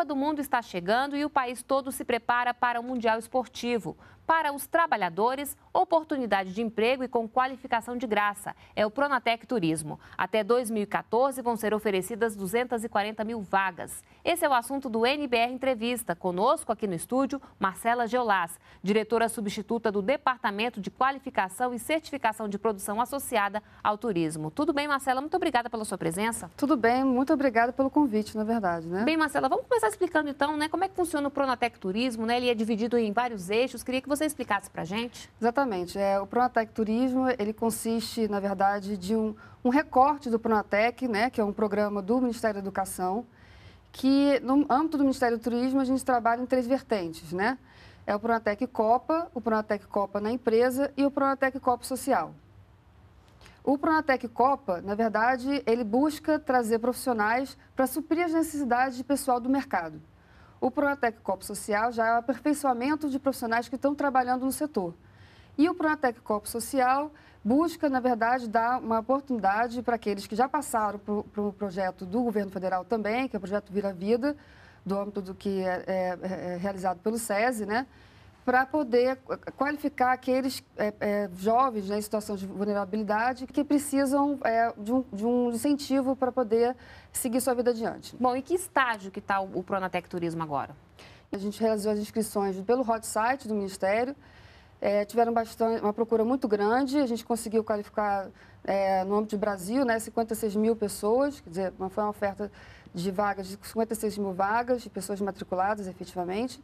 Copa do Mundo está chegando e o país todo se prepara para o Mundial Esportivo para os trabalhadores, oportunidade de emprego e com qualificação de graça. É o Pronatec Turismo. Até 2014 vão ser oferecidas 240 mil vagas. Esse é o assunto do NBR Entrevista. Conosco aqui no estúdio, Marcela Geolás, diretora substituta do Departamento de Qualificação e Certificação de Produção Associada ao Turismo. Tudo bem, Marcela? Muito obrigada pela sua presença. Tudo bem, muito obrigada pelo convite, na verdade, né? Bem, Marcela, vamos começar explicando então, né, como é que funciona o Pronatec Turismo, né? Ele é dividido em vários eixos. Queria que você você explicasse para a gente. Exatamente. É, o Pronatec Turismo, ele consiste, na verdade, de um, um recorte do Pronatec, né, que é um programa do Ministério da Educação, que no âmbito do Ministério do Turismo a gente trabalha em três vertentes, né? É o Pronatec Copa, o Pronatec Copa na empresa e o Pronatec Copa Social. O Pronatec Copa, na verdade, ele busca trazer profissionais para suprir as necessidades de pessoal do mercado. O Pronatec Copo Social já é o aperfeiçoamento de profissionais que estão trabalhando no setor. E o Pronatec Copo Social busca, na verdade, dar uma oportunidade para aqueles que já passaram para pro o projeto do governo federal também, que é o projeto Vira Vida, do âmbito do que é, é, é realizado pelo SESI, né? para poder qualificar aqueles é, é, jovens né, em situação de vulnerabilidade que precisam é, de, um, de, um, incentivo para poder seguir sua vida adiante. Bom, e que estágio que está o, o Pronatec Turismo agora? A gente realizou as inscrições pelo hot site do Ministério, é, tiveram bastante, uma procura muito grande, a gente conseguiu qualificar é, no âmbito do Brasil né, 56 mil pessoas, quer dizer, foi uma oferta de vagas, de 56 mil vagas de pessoas matriculadas efetivamente.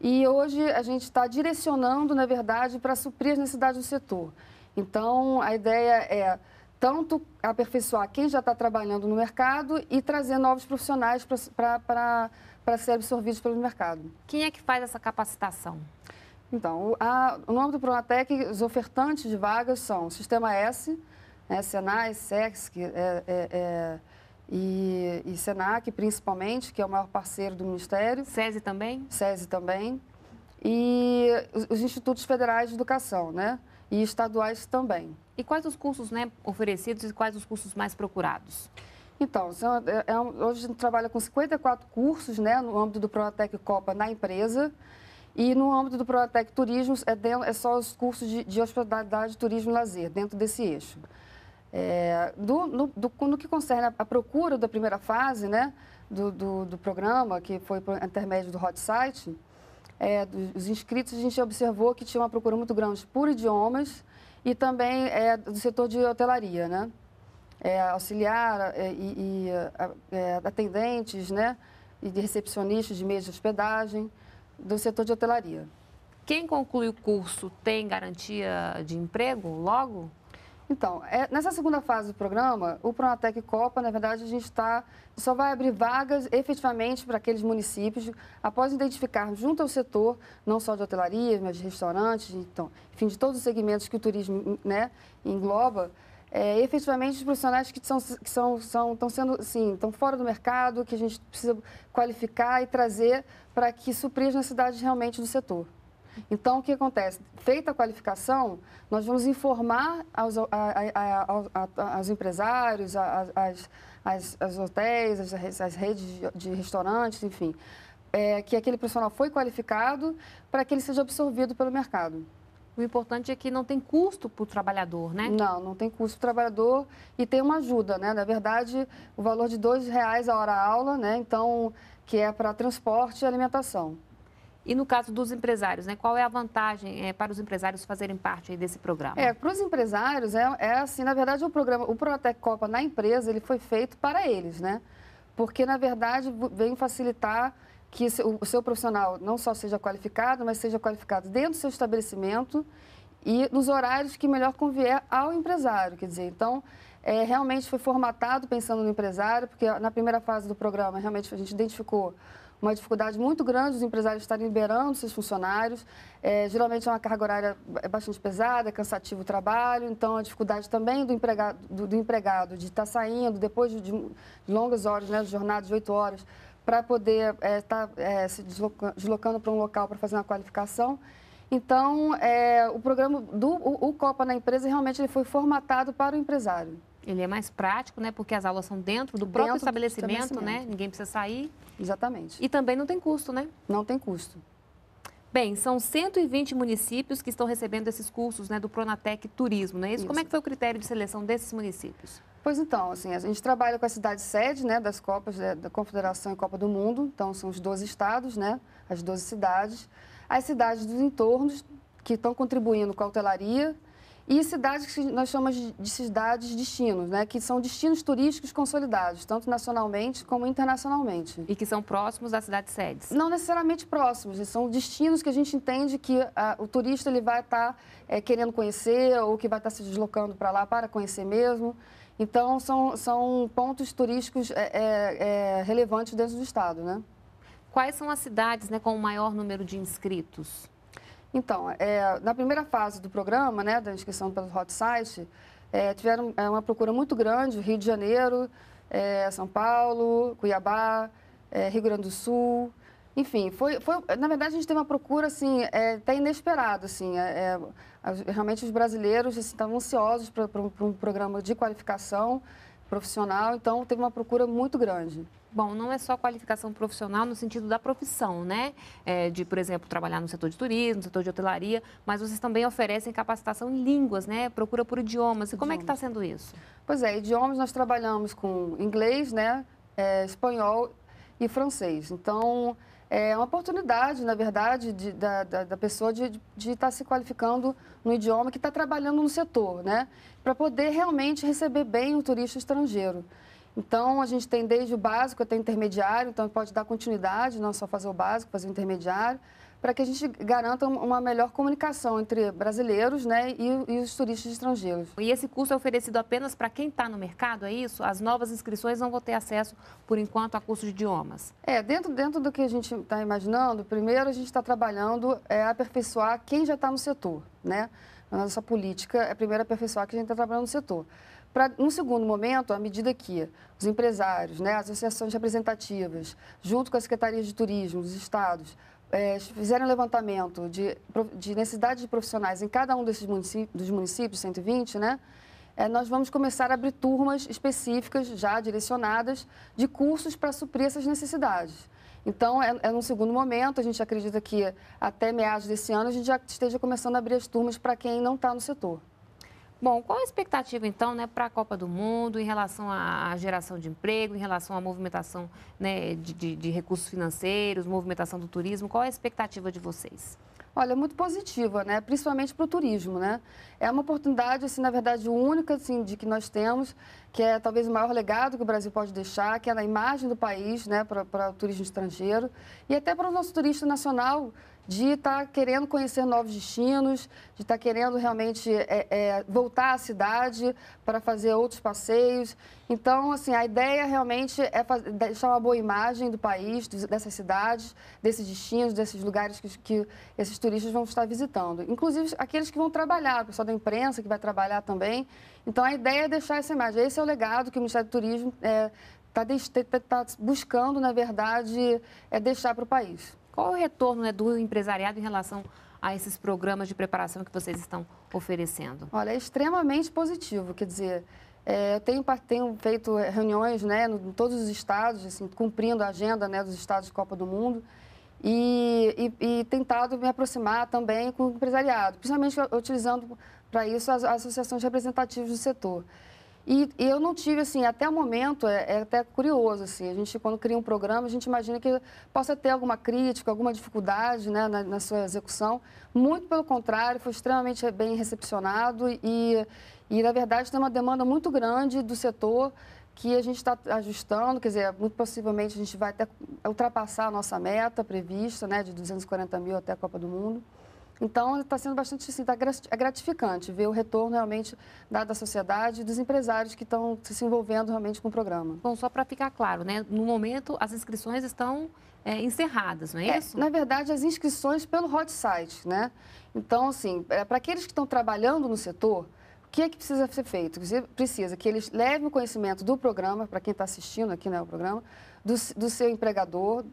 E hoje a gente está direcionando, na verdade, para suprir as necessidades do setor. Então, a ideia é tanto aperfeiçoar quem já está trabalhando no mercado e trazer novos profissionais para serem absorvidos pelo mercado. Quem é que faz essa capacitação? Então, a, o nome do Pronatec, os ofertantes de vagas são Sistema S, né, Senai, SESC, é, é, é e SENAC, principalmente, que é o maior parceiro do Ministério. SESI também? SESI também. E os, os institutos federais de educação, né? E estaduais também. E quais os cursos né, oferecidos e quais os cursos mais procurados? Então, é, é hoje a gente trabalha com 54 cursos né, no âmbito do Pronatec Copa na empresa. E no âmbito do Pronatec Turismo, é, dentro, é só os cursos de, de hospitalidade, turismo e lazer, dentro desse eixo. É, do, no, do, no que concerne a, procura da primeira fase né, do, do, do programa, que foi por intermédio do hot site, é, dos inscritos, a gente observou que tinha uma procura muito grande por idiomas e também é, do setor de hotelaria, né? É, auxiliar é, e, e é, atendentes, né? E de recepcionistas de meios de hospedagem do setor de hotelaria. Quem conclui o curso tem garantia de emprego logo? Então, é, nessa segunda fase do programa, o Pronatec Copa, na verdade, a gente está só vai abrir vagas efetivamente para aqueles municípios, após identificar junto ao setor, não só de hotelaria, mas de restaurantes, então, enfim, de todos os segmentos que o turismo né, engloba, é, efetivamente os profissionais que que são são estão sendo assim estão fora do mercado que a gente precisa qualificar e trazer para que suprir as necessidades realmente do setor então, o que acontece? Feita a qualificação, nós vamos informar aos, a, a, a, aos empresários, às as, as hotéis, as, as redes de, de restaurantes, enfim, é, que aquele profissional foi qualificado para que ele seja absorvido pelo mercado. O importante é que não tem custo para o trabalhador, né? Não, não tem custo para o trabalhador e tem uma ajuda, né? Na verdade, o valor de R$ reais a hora-aula, né? Então, que é para transporte e alimentação. E no caso dos empresários, né, qual é a vantagem é, para os empresários fazerem parte desse programa? É, para os empresários, é, é, assim, na verdade, o programa, o Protec Copa na empresa, ele foi feito para eles, né? Porque, na verdade, vem facilitar que o seu profissional não só seja qualificado, mas seja qualificado dentro do seu estabelecimento e nos horários que melhor convier ao empresário, quer dizer, então... É, realmente foi formatado pensando no empresário, porque na primeira fase do programa realmente a gente identificou uma dificuldade muito grande os empresários estarem liberando seus funcionários. É, geralmente é uma carga horária é bastante pesada, é cansativo o trabalho, então a dificuldade também do empregado, do, do empregado de estar tá saindo depois de, de longas horas, né, jornadas de oito horas, para poder é, estar tá, é, se deslocando, deslocando para um local para fazer uma qualificação. Então, é, o programa do o, o Copa na empresa realmente ele foi formatado para o empresário. Ele é mais prático, né? Porque as aulas são dentro do próprio dentro estabelecimento, do estabelecimento, né? Ninguém precisa sair. Exatamente. E também não tem custo, né? Não tem custo. Bem, são 120 municípios que estão recebendo esses cursos né, do Pronatec Turismo, não é isso? isso? Como é que foi o critério de seleção desses municípios? Pois então, assim, a gente trabalha com a cidade sede né, das Copas, da Confederação e Copa do Mundo, então são os 12 estados, né, as 12 cidades, as cidades dos entornos que estão contribuindo com a hotelaria, e cidades que nós chamamos de cidades destinos, né, que são destinos turísticos consolidados, tanto nacionalmente como internacionalmente. E que são próximos às cidades sedes? Não necessariamente próximos, são destinos que a gente entende que a, ah, o turista ele vai estar tá, é, querendo conhecer ou que vai estar tá se deslocando para lá para conhecer mesmo. Então, são, são pontos turísticos é, é, é, relevantes dentro do estado, né? Quais são as cidades né, com o maior número de inscritos? Então, é, na primeira fase do programa, né, da inscrição pelo Hot Site, é, tiveram é, uma procura muito grande, Rio de Janeiro, é, São Paulo, Cuiabá, é, Rio Grande do Sul, enfim, foi, foi, na verdade, a gente teve uma procura, assim, é, até inesperada, assim, é, é, realmente os brasileiros assim, estavam ansiosos para um programa de qualificação profissional, então teve uma procura muito grande. Bom, não é só qualificação profissional no sentido da profissão, né? É, de, por exemplo, trabalhar no setor de turismo, no setor de hotelaria, mas vocês também oferecem capacitação em línguas, né? Procura por idiomas. E como idiomas. é que está sendo isso? Pois é, idiomas nós trabalhamos com inglês, né? É, espanhol e francês. Então, é uma oportunidade, na verdade, de, da, da, da, pessoa de estar de, de tá se qualificando no idioma que está trabalhando no setor, né? Para poder realmente receber bem o turista estrangeiro. Então, a gente tem desde o básico até o intermediário, então pode dar continuidade, não só fazer o básico, fazer o intermediário, para que a gente garanta uma melhor comunicação entre brasileiros né, e, e os turistas estrangeiros. E esse curso é oferecido apenas para quem está no mercado, é isso? As novas inscrições não vão ter acesso, por enquanto, a curso de idiomas? É, dentro, dentro do que a gente está imaginando, primeiro a gente está trabalhando é aperfeiçoar quem já está no setor, né? A nossa política é primeiro aperfeiçoar quem já está trabalhando no setor. Para, num segundo momento, à medida que os empresários, né, as associações representativas, junto com as secretarias de turismo, os estados, é, fizeram levantamento de, de necessidade de profissionais em cada um desses municípios, dos municípios, 120, né? É, nós vamos começar a abrir turmas específicas, já direcionadas, de cursos para suprir essas necessidades. Então, é, é num segundo momento, a gente acredita que até meados desse ano a gente já esteja começando a abrir as turmas para quem não está no setor. Bom, qual a expectativa então né, para a Copa do Mundo em relação à geração de emprego, em relação à movimentação né, de, de, de recursos financeiros, movimentação do turismo? Qual é a expectativa de vocês? Olha, muito positiva, né? principalmente para o turismo. Né? É uma oportunidade, assim, na verdade, única assim, de que nós temos, que é talvez o maior legado que o Brasil pode deixar, que é na imagem do país né? para o turismo estrangeiro e até para o nosso turista nacional de estar tá querendo conhecer novos destinos, de estar tá querendo realmente é, é, voltar à cidade para fazer outros passeios. Então, assim, a ideia realmente é fazer, deixar uma boa imagem do país, dessas cidades, desses destinos, desses lugares que, que esses turistas vão estar visitando. Inclusive aqueles que vão trabalhar, o pessoal da imprensa que vai trabalhar também. Então, a ideia é deixar essa imagem. Esse é o legado que o Ministério do Turismo está é, tá, tá, tá, tá buscando, na verdade, é deixar para o país. Qual é o retorno né, do empresariado em relação a esses programas de preparação que vocês estão oferecendo? Olha, é extremamente positivo, quer dizer, é, eu tenho, tenho, feito é, reuniões né, em todos os estados, assim, cumprindo a agenda né, dos estados de Copa do Mundo e, e, e tentado me aproximar também com o empresariado, principalmente utilizando para isso as associações representativas do setor. E, eu não tive, assim, até o momento, é, é, até curioso, assim, a gente, quando cria um programa, a gente imagina que possa ter alguma crítica, alguma dificuldade, né, na, na sua execução. Muito pelo contrário, foi extremamente eh, bem recepcionado e, e, na verdade, tem uma demanda muito grande do setor que a gente está ajustando, quer dizer, muito possivelmente a gente vai até ultrapassar a nossa meta prevista, né, de 240 mil até a Copa do Mundo. Então, está sendo bastante assim, tá é gratificante ver o retorno realmente da, da sociedade e dos empresários que estão se envolvendo realmente com o programa. Bom, só para ficar claro, né? no momento as inscrições estão é, encerradas, não é, é, isso? Na verdade, as inscrições pelo hot site. Né? Então, assim, é, para aqueles que estão trabalhando no setor, o que é que precisa ser feito? Precisa que eles levem o conhecimento do programa, para quem está assistindo aqui né, o programa, do, do seu empregador,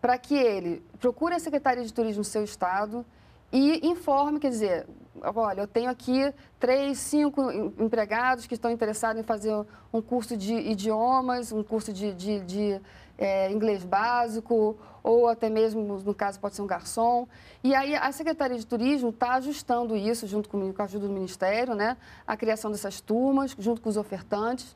para que ele procure a Secretaria de Turismo do seu estado e informe, quer dizer, olha, eu tenho aqui três, cinco empregados que estão interessados em fazer um curso de idiomas, um curso de, de, de é, inglês básico, ou até mesmo, no caso, pode ser um garçom. E aí a Secretaria de Turismo está ajustando isso, junto comigo, com a ajuda do Ministério, né? a criação dessas turmas, junto com os ofertantes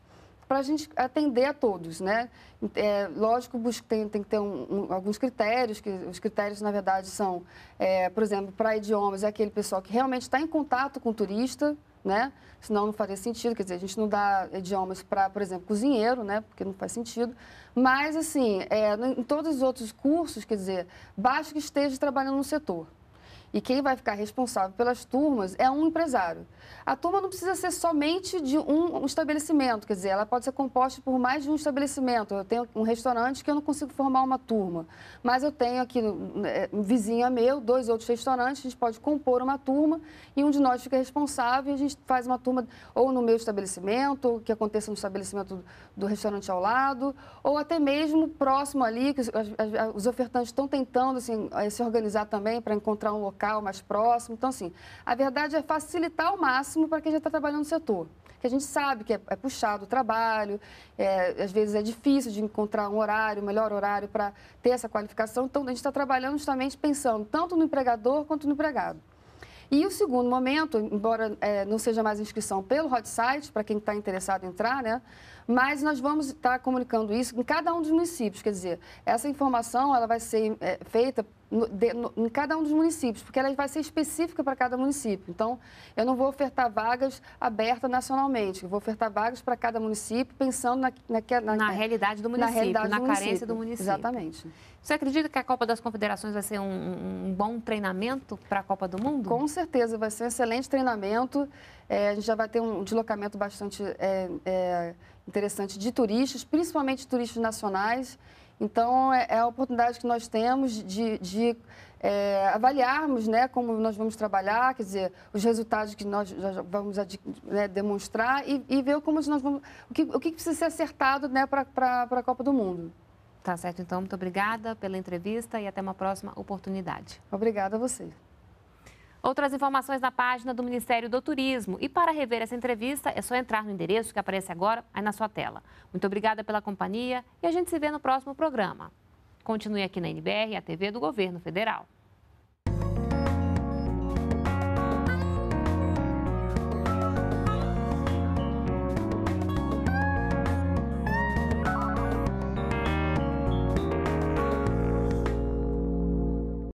para a gente atender a todos, né? É, lógico, tem, tem que ter um, um, alguns critérios, que os critérios, na verdade, são, é, por exemplo, para idiomas, é aquele pessoal que realmente está em contato com o turista, né? Senão não faria sentido, quer dizer, a gente não dá idiomas para, por exemplo, cozinheiro, né? Porque não faz sentido. Mas, assim, é, em todos os outros cursos, quer dizer, basta que esteja trabalhando no setor. E quem vai ficar responsável pelas turmas é um empresário. A turma não precisa ser somente de um estabelecimento, quer dizer, ela pode ser composta por mais de um estabelecimento. Eu tenho um restaurante que eu não consigo formar uma turma, mas eu tenho aqui hum, é, um vizinho é meu, dois outros restaurantes, a gente pode compor uma turma e um de nós fica responsável e a gente faz uma turma ou no meu estabelecimento, que aconteça no estabelecimento do restaurante ao lado, ou até mesmo próximo ali, que os ofertantes estão tentando assim, eh, se organizar também para encontrar um local local mais próximo. Então, assim, a verdade é facilitar ao máximo para quem já está trabalhando no setor. Que a gente sabe que é, é puxado o trabalho, é, às vezes é difícil de encontrar um horário, um melhor horário para ter essa qualificação. Então, a gente está trabalhando justamente pensando tanto no empregador quanto no empregado. E o segundo momento, embora é, não seja mais inscrição pelo hot site, para quem está interessado em entrar, né? Mas nós vamos estar comunicando isso em cada um dos municípios, quer dizer, essa informação ela vai ser é, feita no, de, no, em cada um dos municípios, porque ela vai ser específica para cada município. Então, eu não vou ofertar vagas abertas nacionalmente, eu vou ofertar vagas para cada município, pensando na, na, na, na realidade do município, na, realidade na do carência município. do município. Exatamente. Você acredita que a Copa das Confederações vai ser um, um bom treinamento para a Copa do Mundo? Com certeza, vai ser um excelente treinamento. É, a gente já vai ter um deslocamento bastante é, é, interessante de turistas, principalmente turistas nacionais. Então, é, é a oportunidade que nós temos de, de é, avaliarmos né, como nós vamos trabalhar, quer dizer, os resultados que nós, vamos né, demonstrar e, e, ver como nós vamos, o que, o que precisa ser acertado né, para a Copa do Mundo. Tá certo, então. Muito obrigada pela entrevista e até uma próxima oportunidade. Obrigada a você. Outras informações na página do Ministério do Turismo. E para rever essa entrevista, é só entrar no endereço que aparece agora aí na sua tela. Muito obrigada pela companhia e a gente se vê no próximo programa. Continue aqui na NBR, a TV do Governo Federal.